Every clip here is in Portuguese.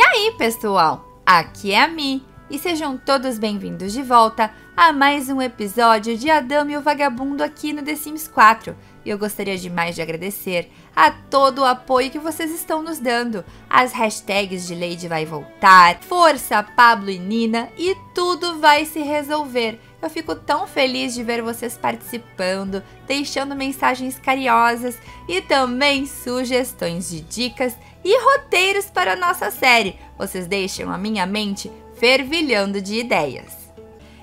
E aí, pessoal? Aqui é a Mi e sejam todos bem-vindos de volta a mais um episódio de Adão e o Vagabundo aqui no The Sims 4. E eu gostaria demais de agradecer a todo o apoio que vocês estão nos dando. As hashtags de Lady vai voltar, força Pablo e Nina e tudo vai se resolver. Eu fico tão feliz de ver vocês participando, deixando mensagens carinhosas e também sugestões de dicas e roteiros para nossa série. Vocês deixam a minha mente fervilhando de ideias.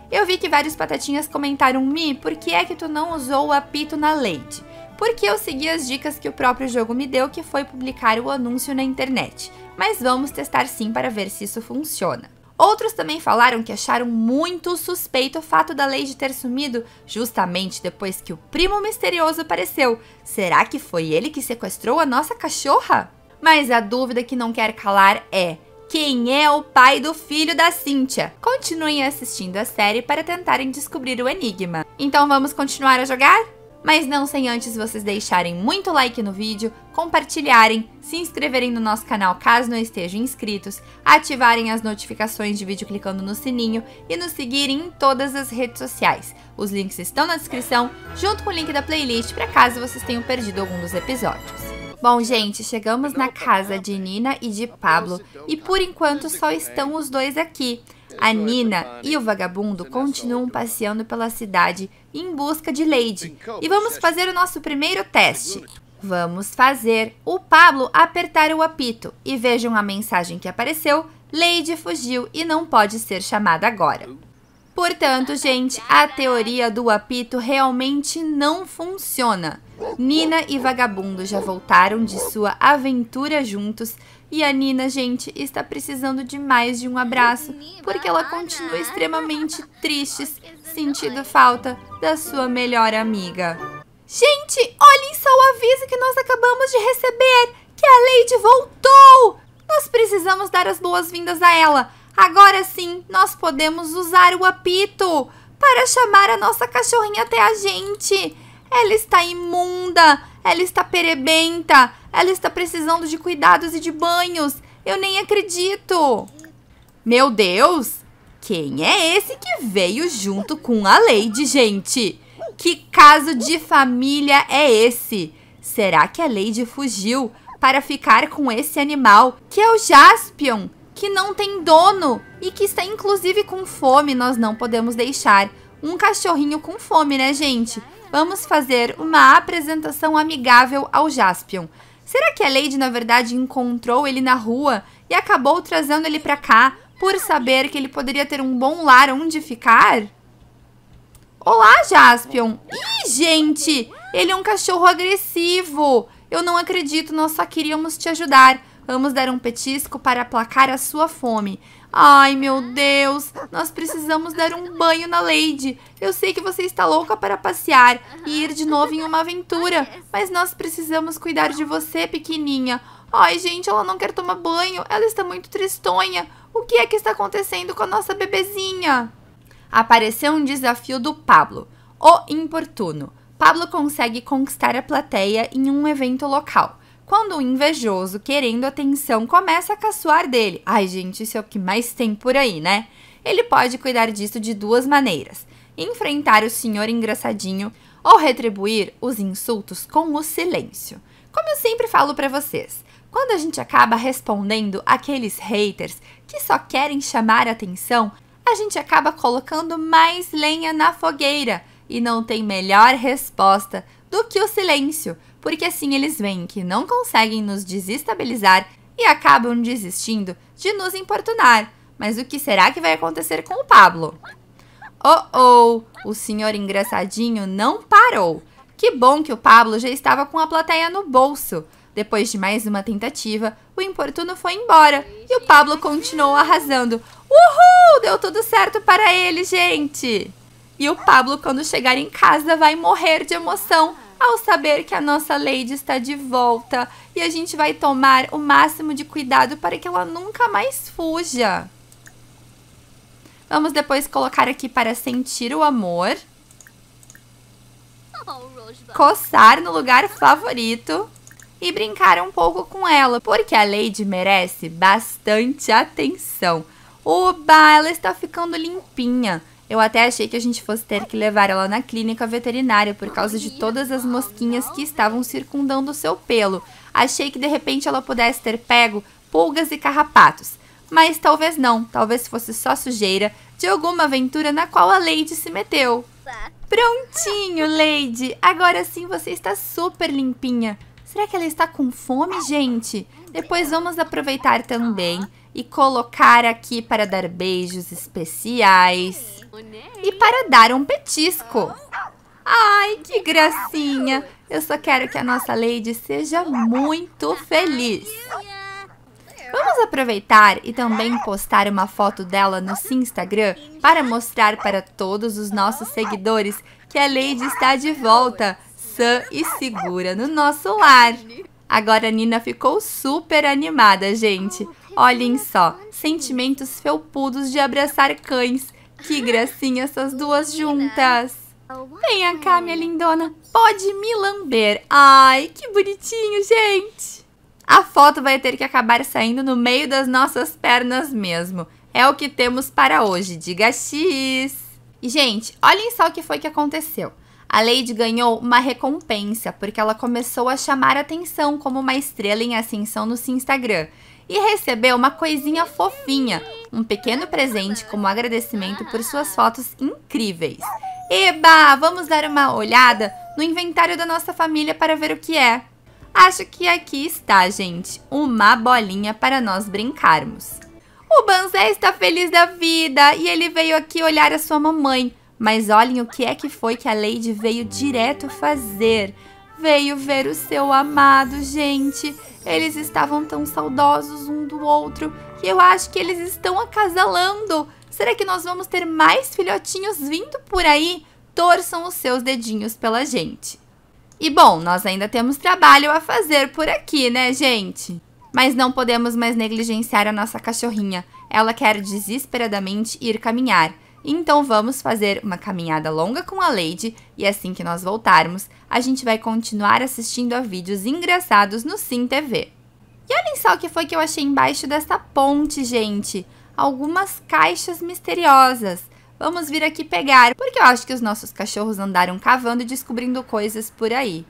Eu vi que vários patatinhas comentaram: Mi, por que é que tu não usou o apito na leite. Porque eu segui as dicas que o próprio jogo me deu, que foi publicar o anúncio na internet. Mas vamos testar sim para ver se isso funciona. Outros também falaram que acharam muito suspeito o fato da Lady ter sumido justamente depois que o primo misterioso apareceu. Será que foi ele que sequestrou a nossa cachorra? Mas a dúvida que não quer calar é: quem é o pai do filho da Cynthia? Continuem assistindo a série para tentarem descobrir o enigma. Então vamos continuar a jogar? Mas não sem antes vocês deixarem muito like no vídeo, compartilharem, se inscreverem no nosso canal caso não estejam inscritos, ativarem as notificações de vídeo clicando no sininho e nos seguirem em todas as redes sociais. Os links estão na descrição, junto com o link da playlist para caso vocês tenham perdido algum dos episódios. Bom, gente, chegamos na tá casa de Nina e de Pablo então e por tá. enquanto é só estão os dois aqui. É a Nina e né? o vagabundo é continuam né? passeando pela cidade em busca de Lady. E vamos fazer o nosso primeiro teste. Vamos fazer o Pablo apertar o apito e vejam a mensagem que apareceu. Lady fugiu e não pode ser chamada agora. Portanto, gente, a teoria do apito realmente não funciona. Nina e Vagabundo já voltaram de sua aventura juntos e a Nina, gente, está precisando de mais de um abraço, porque ela continua extremamente triste, sentindo falta da sua melhor amiga. Gente, olhem só o aviso que nós acabamos de receber, que a Lady voltou! Nós precisamos dar as boas-vindas a ela. Agora sim, nós podemos usar o apito para chamar a nossa cachorrinha até a gente. Ela está imunda, ela está perebenta, ela está precisando de cuidados e de banhos. Eu nem acredito. Meu Deus! Quem é esse que veio junto com a Lady, gente? Que caso de família é esse? Será que a Lady fugiu para ficar com esse animal, que é o Jaspion, que não tem dono e que está inclusive com fome? Nós não podemos deixar um cachorrinho com fome, né, gente? vamos fazer uma apresentação amigável ao Jaspion. Será que a Lady na verdade encontrou ele na rua e acabou trazendo ele para cá por saber que ele poderia ter um bom lar onde ficar? Olá, Jaspion! Ih, gente! Ele é um cachorro agressivo! Eu não acredito, nós só queríamos te ajudar. Vamos dar um petisco para aplacar a sua fome. Ai, meu Deus, nós precisamos dar um banho na Lady. Eu sei que você está louca para passear e ir de novo em uma aventura, mas nós precisamos cuidar de você, pequenininha. Ai, gente, ela não quer tomar banho, ela está muito tristonha. O que é que está acontecendo com a nossa bebezinha? Apareceu um desafio do Pablo, o importuno. Pablo consegue conquistar a plateia em um evento local quando o um invejoso, querendo atenção, começa a caçoar dele. Ai, gente, isso é o que mais tem por aí, né? Ele pode cuidar disso de duas maneiras: enfrentar o senhor engraçadinho ou retribuir os insultos com o silêncio. Como eu sempre falo para vocês, quando a gente acaba respondendo aqueles haters que só querem chamar atenção, a gente acaba colocando mais lenha na fogueira e não tem melhor resposta do que o silêncio porque assim eles veem que não conseguem nos desestabilizar e acabam desistindo de nos importunar. Mas o que será que vai acontecer com o Pablo? Oh oh, o senhor engraçadinho não parou. Que bom que o Pablo já estava com a plateia no bolso. Depois de mais uma tentativa, o importuno foi embora e o Pablo continuou arrasando. Uhul! Deu tudo certo para ele, gente! E o Pablo, quando chegar em casa, vai morrer de emoção ao saber que a nossa Lady está de volta e a gente vai tomar o máximo de cuidado para que ela nunca mais fuja. Vamos depois colocar aqui para sentir o amor. Oh, Coçar no lugar favorito e brincar um pouco com ela, porque a Lady merece bastante atenção. Oba, ela está ficando limpinha. Eu até achei que a gente fosse ter que levar ela na clínica veterinária por causa de todas as mosquinhas que estavam circundando o seu pelo. Achei que de repente ela pudesse ter pego pulgas e carrapatos. Mas talvez não, talvez fosse só sujeira de alguma aventura na qual a Lady se meteu. Prontinho, Lady! Agora sim você está super limpinha. Será que ela está com fome, gente? Depois vamos aproveitar também e colocar aqui para dar beijos especiais e para dar um petisco. Ai, que gracinha! Eu só quero que a nossa Lady seja muito feliz. Vamos aproveitar e também postar uma foto dela no Instagram para mostrar para todos os nossos seguidores que a Lady está de volta, sã e segura no nosso lar. Agora a Nina ficou super animada, gente. Olhem só, sentimentos felpudos de abraçar cães. Que gracinha essas duas juntas. Venha cá, minha lindona. Pode me lamber. Ai, que bonitinho, gente. A foto vai ter que acabar saindo no meio das nossas pernas mesmo. É o que temos para hoje. Diga X. E, gente, olhem só o que foi que aconteceu. A Lady ganhou uma recompensa porque ela começou a chamar atenção como uma estrela em ascensão no seu Instagram e recebeu uma coisinha fofinha, um pequeno presente como agradecimento por suas fotos incríveis. Eba, vamos dar uma olhada no inventário da nossa família para ver o que é. Acho que aqui está, gente, uma bolinha para nós brincarmos. O Banzé está feliz da vida e ele veio aqui olhar a sua mamãe. Mas olhem o que é que foi que a Lady veio direto fazer veio ver o seu amado, gente. Eles estavam tão saudosos um do outro que eu acho que eles estão acasalando. Será que nós vamos ter mais filhotinhos vindo por aí? Torçam os seus dedinhos pela gente. E bom, nós ainda temos trabalho a fazer por aqui, né, gente? Mas não podemos mais negligenciar a nossa cachorrinha. Ela quer desesperadamente ir caminhar. Então vamos fazer uma caminhada longa com a Lady e assim que nós voltarmos, a gente vai continuar assistindo a vídeos engraçados no Sim TV. E olhem só o que foi que eu achei embaixo dessa ponte, gente. Algumas caixas misteriosas. Vamos vir aqui pegar, porque eu acho que os nossos cachorros andaram cavando e descobrindo coisas por aí.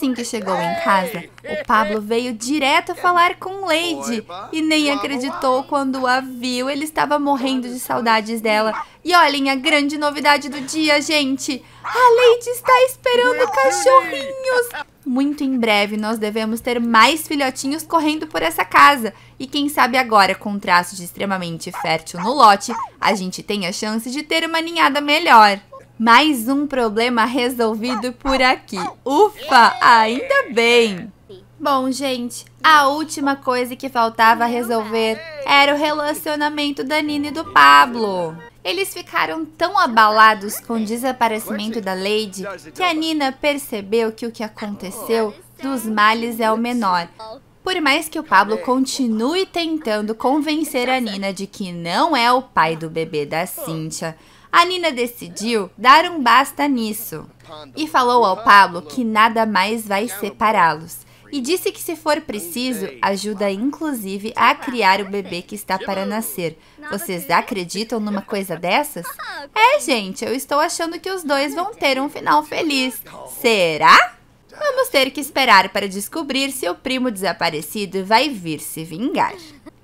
Assim que chegou em casa, o Pablo veio direto falar com Lady e nem acreditou quando a viu. Ele estava morrendo de saudades dela. E olhem a grande novidade do dia, gente! A Lady está esperando cachorrinhos! Muito em breve nós devemos ter mais filhotinhos correndo por essa casa. E quem sabe agora, com um traço de extremamente fértil no lote, a gente tem a chance de ter uma ninhada melhor. Mais um problema resolvido por aqui. Ufa, ainda bem! Bom, gente, a última coisa que faltava resolver era o relacionamento da Nina e do Pablo. Eles ficaram tão abalados com o desaparecimento da Lady que a Nina percebeu que o que aconteceu dos males é o menor. Por mais que o Pablo continue tentando convencer a Nina de que não é o pai do bebê da Cintia, a Nina decidiu dar um basta nisso e falou ao Pablo que nada mais vai separá-los. E disse que se for preciso, ajuda inclusive a criar o bebê que está para nascer. Vocês acreditam numa coisa dessas? É, gente, eu estou achando que os dois vão ter um final feliz. Será? Vamos ter que esperar para descobrir se o primo desaparecido vai vir se vingar.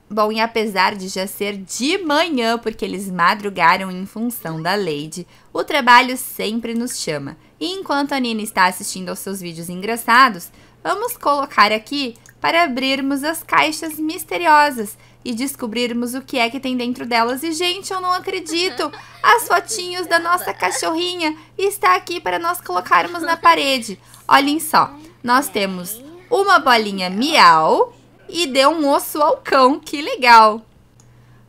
Bom, e apesar de já ser de manhã, porque eles madrugaram em função da Lady, o trabalho sempre nos chama. E enquanto a Nina está assistindo aos seus vídeos engraçados, vamos colocar aqui para abrirmos as caixas misteriosas e descobrirmos o que é que tem dentro delas. E, gente, eu não acredito! As fotinhos da nossa cachorrinha está aqui para nós colocarmos na parede. Olhem só, nós temos uma bolinha miau e deu um osso ao cão, que legal!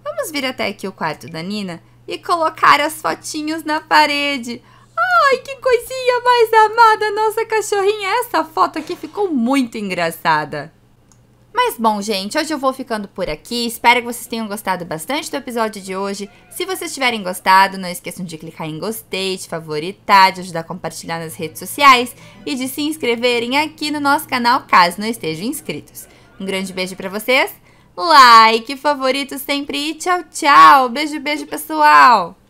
Vamos vir até aqui o quarto da Nina e colocar as fotinhos na parede. Ai, que coisinha mais amada, nossa cachorrinha! Essa foto aqui ficou muito engraçada. Mas bom, gente, hoje eu vou ficando por aqui. Espero que vocês tenham gostado bastante do episódio de hoje. Se vocês tiverem gostado, não esqueçam de clicar em gostei, de favoritar, de ajudar a compartilhar nas redes sociais e de se inscreverem aqui no nosso canal caso não estejam inscritos. Um grande beijo para vocês. Like, favorito sempre e tchau, tchau. Beijo, beijo, pessoal.